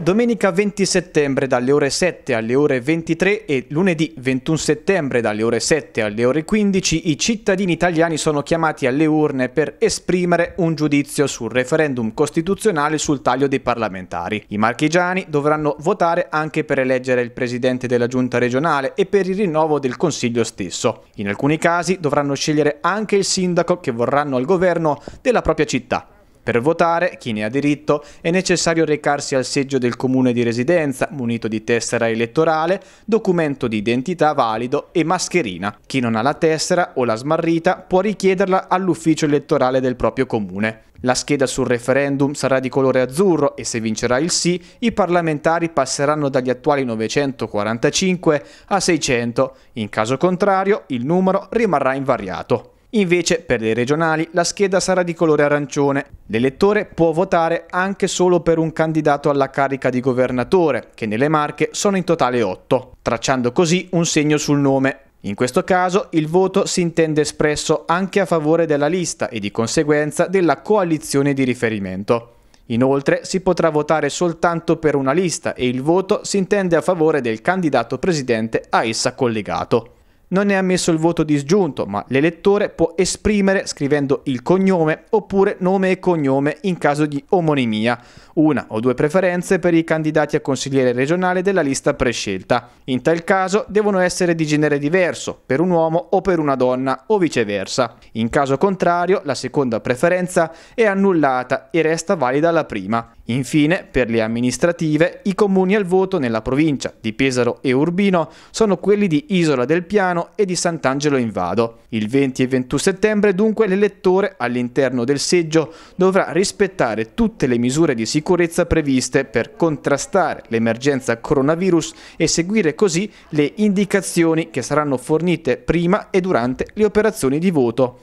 domenica 20 settembre dalle ore 7 alle ore 23 e lunedì 21 settembre dalle ore 7 alle ore 15 i cittadini italiani sono chiamati alle urne per esprimere un giudizio sul referendum costituzionale sul taglio dei parlamentari. I marchigiani dovranno votare anche per eleggere il presidente della giunta regionale e per il rinnovo del consiglio stesso. In alcuni casi dovranno scegliere anche il sindaco che vorranno al governo della propria città. Per votare, chi ne ha diritto, è necessario recarsi al seggio del comune di residenza, munito di tessera elettorale, documento di identità valido e mascherina. Chi non ha la tessera o la smarrita può richiederla all'ufficio elettorale del proprio comune. La scheda sul referendum sarà di colore azzurro e se vincerà il sì, i parlamentari passeranno dagli attuali 945 a 600. In caso contrario, il numero rimarrà invariato. Invece, per le regionali, la scheda sarà di colore arancione. L'elettore può votare anche solo per un candidato alla carica di governatore, che nelle Marche sono in totale 8, tracciando così un segno sul nome. In questo caso il voto si intende espresso anche a favore della lista e di conseguenza della coalizione di riferimento. Inoltre si potrà votare soltanto per una lista e il voto si intende a favore del candidato presidente a essa collegato non è ammesso il voto disgiunto, ma l'elettore può esprimere scrivendo il cognome oppure nome e cognome in caso di omonimia, una o due preferenze per i candidati a consigliere regionale della lista prescelta. In tal caso devono essere di genere diverso, per un uomo o per una donna o viceversa. In caso contrario, la seconda preferenza è annullata e resta valida la prima. Infine, per le amministrative, i comuni al voto nella provincia di Pesaro e Urbino sono quelli di Isola del Piano e di Sant'Angelo in Vado. Il 20 e 21 settembre dunque l'elettore all'interno del seggio dovrà rispettare tutte le misure di sicurezza previste per contrastare l'emergenza coronavirus e seguire così le indicazioni che saranno fornite prima e durante le operazioni di voto.